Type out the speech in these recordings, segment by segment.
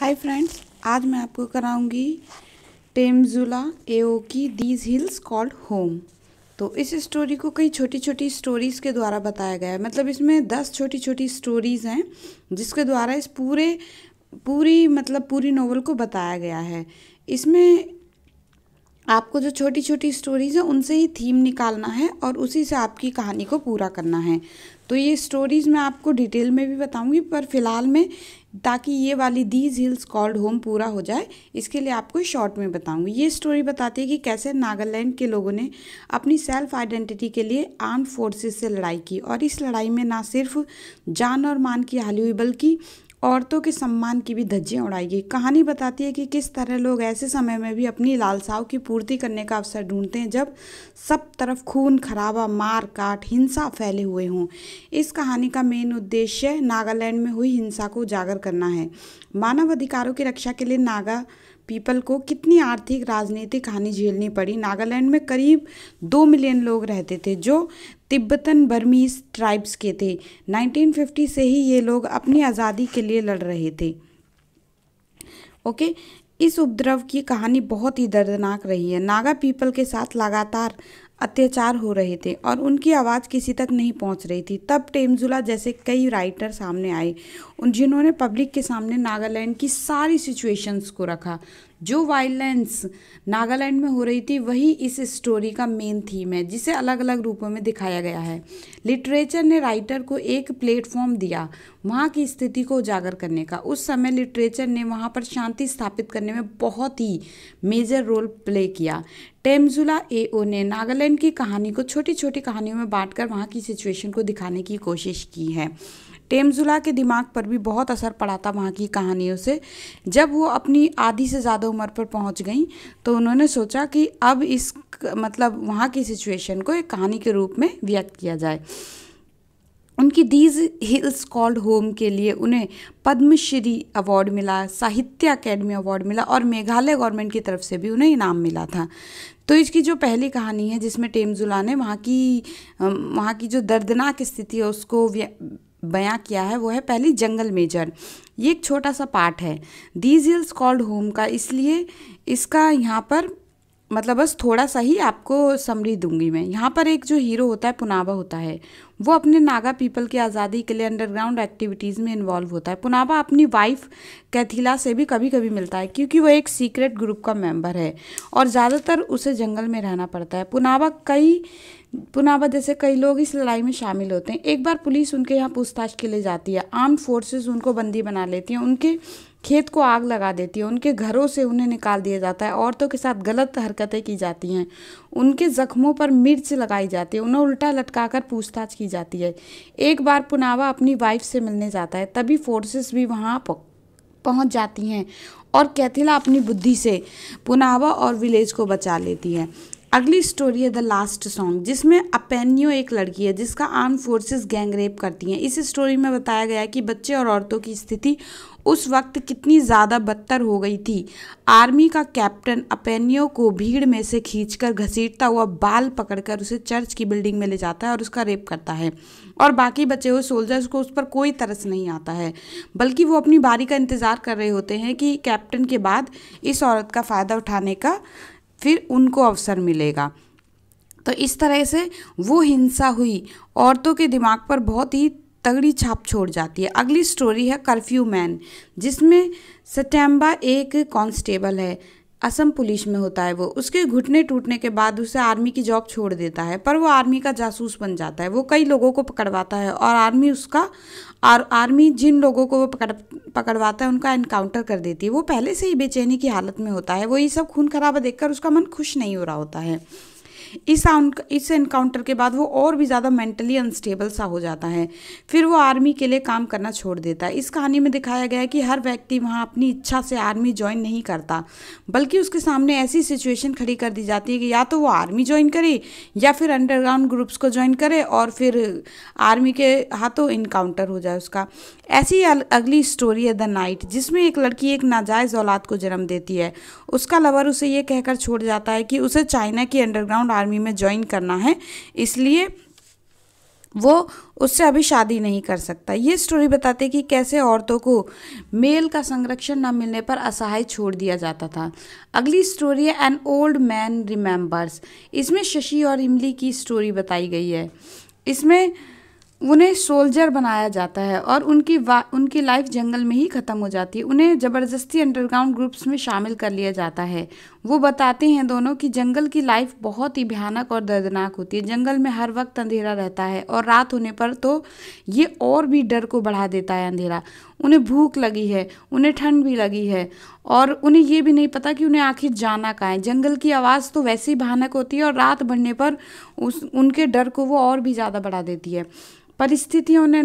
hi friends आज मैं आपको कराऊंगी टेमजुला एओ की दीज हिल्स कॉल्ड होम तो इस स्टोरी को कई छोटी छोटी स्टोरीज़ के द्वारा बताया गया है मतलब इसमें दस छोटी छोटी स्टोरीज़ हैं जिसके द्वारा इस पूरे पूरी मतलब पूरी नोवेल को बताया गया है इसमें आपको जो छोटी छोटी स्टोरीज़ हैं उनसे ही थीम निकालना है और उसी से आपकी कहानी को पूरा करना है तो ये स्टोरीज़ मैं आपको डिटेल में भी बताऊंगी पर फ़िलहाल में ताकि ये वाली दीज हिल्स कॉल्ड होम पूरा हो जाए इसके लिए आपको शॉर्ट में बताऊंगी ये स्टोरी बताती है कि कैसे नागालैंड के लोगों ने अपनी सेल्फ आइडेंटिटी के लिए आर्म फोर्सेस से लड़ाई की और इस लड़ाई में ना सिर्फ जान और मान की हाली हुई बल्कि औरतों के सम्मान की भी धज्जियाँ उड़ाई गई कहानी बताती है कि किस तरह लोग ऐसे समय में भी अपनी लालसाओं की पूर्ति करने का अवसर ढूंढते हैं जब सब तरफ खून खराबा मार काट हिंसा फैले हुए हों इस कहानी का मेन उद्देश्य नागालैंड में हुई हिंसा को उजागर करना है मानव अधिकारों की रक्षा के लिए नागा पीपल को कितनी आर्थिक राजनीतिक हानि झेलनी पड़ी नागालैंड में करीब दो मिलियन लोग रहते थे जो तिब्बतन बर्मीज ट्राइब्स के थे 1950 से ही ये लोग अपनी आज़ादी के लिए लड़ रहे थे ओके इस उपद्रव की कहानी बहुत ही दर्दनाक रही है नागा पीपल के साथ लगातार अत्याचार हो रहे थे और उनकी आवाज़ किसी तक नहीं पहुंच रही थी तब टेमजुला जैसे कई राइटर सामने आए उन जिन्होंने पब्लिक के सामने नागालैंड की सारी सिचुएशंस को रखा जो वायलेंस नागालैंड में हो रही थी वही इस स्टोरी का मेन थीम है जिसे अलग अलग रूपों में दिखाया गया है लिटरेचर ने राइटर को एक प्लेटफॉर्म दिया वहाँ की स्थिति को उजागर करने का उस समय लिटरेचर ने वहाँ पर शांति स्थापित करने में बहुत ही मेजर रोल प्ले किया टेम्जुला ओ ने नागालैंड की कहानी को छोटी छोटी कहानियों में बांटकर वहाँ की सिचुएशन को दिखाने की कोशिश की है टेमजुला के दिमाग पर भी बहुत असर पड़ा था वहाँ की कहानियों से जब वो अपनी आधी से ज़्यादा उम्र पर पहुँच गई तो उन्होंने सोचा कि अब इस मतलब वहाँ की सिचुएशन को एक कहानी के रूप में व्यक्त किया जाए उनकी दीज हिल्स कॉल्ड होम के लिए उन्हें पद्मश्री अवार्ड मिला साहित्य अकेडमी अवार्ड मिला और मेघालय गवर्नमेंट की तरफ से भी उन्हें इनाम मिला था तो इसकी जो पहली कहानी है जिसमें टेमजुला ने वहाँ की वहाँ की जो दर्दनाक स्थिति है उसको बयां किया है वो है पहली जंगल मेजर ये एक छोटा सा पार्ट है दीज हिल्स कॉल्ड होम का इसलिए इसका यहाँ पर मतलब बस थोड़ा सा ही आपको समरी दूंगी मैं यहाँ पर एक जो हीरो होता है पुनावा होता है वो अपने नागा पीपल की आज़ादी के लिए अंडरग्राउंड एक्टिविटीज़ में इन्वॉल्व होता है पुनावा अपनी वाइफ कैथिला से भी कभी कभी मिलता है क्योंकि वो एक सीक्रेट ग्रुप का मेंबर है और ज़्यादातर उसे जंगल में रहना पड़ता है पुनावा कई पुनावा जैसे कई लोग इस लड़ाई में शामिल होते हैं एक बार पुलिस उनके यहाँ पूछताछ के लिए जाती है आर्म फोर्सेज उनको बंदी बना लेती हैं उनके खेत को आग लगा देती है उनके घरों से उन्हें निकाल दिया जाता है औरतों के साथ गलत हरकतें की जाती हैं उनके ज़ख्मों पर मिर्च लगाई जाती है उन्हें उल्टा लटकाकर पूछताछ की जाती है एक बार पुनावा अपनी वाइफ से मिलने जाता है तभी फोर्सेस भी वहाँ पहुँच जाती हैं और कैथिला अपनी बुद्धि से पुनावा और विलेज को बचा लेती है अगली स्टोरी है द लास्ट सॉन्ग जिसमें अपेनियो एक लड़की है जिसका आर्म फोर्सेस गैंग रेप करती हैं इस स्टोरी में बताया गया है कि बच्चे और औरतों की स्थिति उस वक्त कितनी ज़्यादा बदतर हो गई थी आर्मी का कैप्टन अपेनियो को भीड़ में से खींचकर घसीटता हुआ बाल पकड़कर उसे चर्च की बिल्डिंग में ले जाता है और उसका रेप करता है और बाकी बचे हुए सोल्जर्स को उस पर कोई तरस नहीं आता है बल्कि वो अपनी बारी का इंतज़ार कर रहे होते हैं कि कैप्टन के बाद इस औरत का फ़ायदा उठाने का फिर उनको अवसर मिलेगा तो इस तरह से वो हिंसा हुई औरतों के दिमाग पर बहुत ही तगड़ी छाप छोड़ जाती है अगली स्टोरी है कर्फ्यू मैन जिसमें सटैम्बा एक कांस्टेबल है असम पुलिस में होता है वो उसके घुटने टूटने के बाद उसे आर्मी की जॉब छोड़ देता है पर वो आर्मी का जासूस बन जाता है वो कई लोगों को पकड़वाता है और आर्मी उसका और आर्मी जिन लोगों को वो पकड़ पकड़वाता है उनका इनकाउंटर कर देती है वो पहले से ही बेचैनी की हालत में होता है वो ये सब खून खराबा देखकर उसका मन खुश नहीं हो रहा होता है इस इस एनकाउंटर के बाद वो और भी ज़्यादा मेंटली अनस्टेबल सा हो जाता है फिर वो आर्मी के लिए काम करना छोड़ देता है इस कहानी में दिखाया गया है कि हर व्यक्ति वहाँ अपनी इच्छा से आर्मी ज्वाइन नहीं करता बल्कि उसके सामने ऐसी सिचुएशन खड़ी कर दी जाती है कि या तो वो आर्मी ज्वाइन करे या फिर अंडरग्राउंड ग्रुप्स को ज्वाइन करे और फिर आर्मी के हाथों इनकाउंटर हो जाए उसका ऐसी अगली स्टोरी है द नाइट जिसमें एक लड़की एक नाजायज़ औलाद को जन्म देती है उसका लवर उसे ये कहकर छोड़ जाता है कि उसे चाइना की अंडरग्राउंड आर्मी में ज्वाइन करना है इसलिए वो उससे अभी शादी नहीं कर सकता ये स्टोरी बताते कि कैसे औरतों को मेल का संरक्षण न मिलने पर असहाय छोड़ दिया जाता था अगली स्टोरी है एन ओल्ड मैन रिमेंबर्स इसमें शशि और इमली की स्टोरी बताई गई है इसमें उन्हें सोल्जर बनाया जाता है और उनकी उनकी लाइफ जंगल में ही ख़त्म हो जाती है उन्हें ज़बरदस्ती अंडरग्राउंड ग्रुप्स में शामिल कर लिया जाता है वो बताते हैं दोनों कि जंगल की लाइफ बहुत ही भयानक और दर्दनाक होती है जंगल में हर वक्त अंधेरा रहता है और रात होने पर तो ये और भी डर को बढ़ा देता है अंधेरा उन्हें भूख लगी है उन्हें ठंड भी लगी है और उन्हें ये भी नहीं पता कि उन्हें आखिर जाना कहाँ है जंगल की आवाज़ तो वैसे ही भयानक होती है और रात बढ़ने पर उस उनके डर को वो और भी ज़्यादा बढ़ा देती है परिस्थितियों ने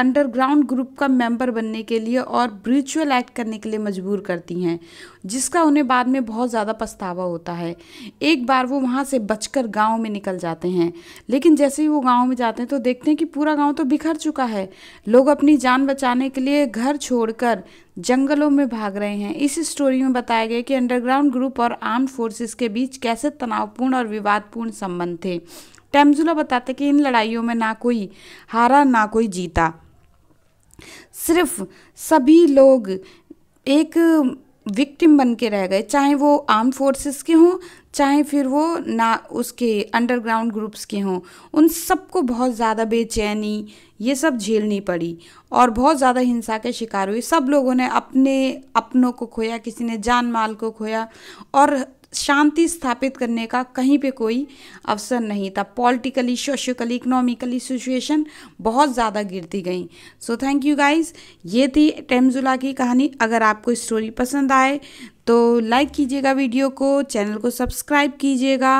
अंडरग्राउंड ग्रुप का मेंबर बनने के लिए और ब्रिचुअल एक्ट करने के लिए मजबूर करती हैं जिसका उन्हें बाद में बहुत ज़्यादा पछतावा होता है एक बार वो वहाँ से बचकर गांव में निकल जाते हैं लेकिन जैसे ही वो गांव में जाते हैं तो देखते हैं कि पूरा गांव तो बिखर चुका है लोग अपनी जान बचाने के लिए घर छोड़कर जंगलों में भाग रहे हैं इस स्टोरी में बताया गया कि अंडरग्राउंड ग्रुप और आर्म फोर्सेस के बीच कैसे तनावपूर्ण और विवादपूर्ण संबंध थे टेम्जुला बताते कि इन लड़ाइयों में ना कोई हारा ना कोई जीता सिर्फ सभी लोग एक विक्टिम बन के रह गए चाहे वो आर्म फोर्सेस के हों चाहे फिर वो ना उसके अंडरग्राउंड ग्रुप्स के हों उन सबको बहुत ज़्यादा बेचैनी ये सब झेलनी पड़ी और बहुत ज़्यादा हिंसा के शिकार हुई सब लोगों ने अपने अपनों को खोया किसी ने जान माल को खोया और शांति स्थापित करने का कहीं पे कोई अवसर नहीं था पॉलिटिकली सोशियोकली इकोनॉमिकली सिचुएशन बहुत ज़्यादा गिरती गई सो थैंक यू गाइज ये थी टेमजुला की कहानी अगर आपको स्टोरी पसंद आए तो लाइक कीजिएगा वीडियो को चैनल को सब्सक्राइब कीजिएगा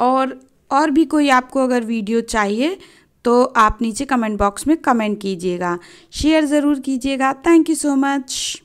और और भी कोई आपको अगर वीडियो चाहिए तो आप नीचे कमेंट बॉक्स में कमेंट कीजिएगा शेयर ज़रूर कीजिएगा थैंक यू सो मच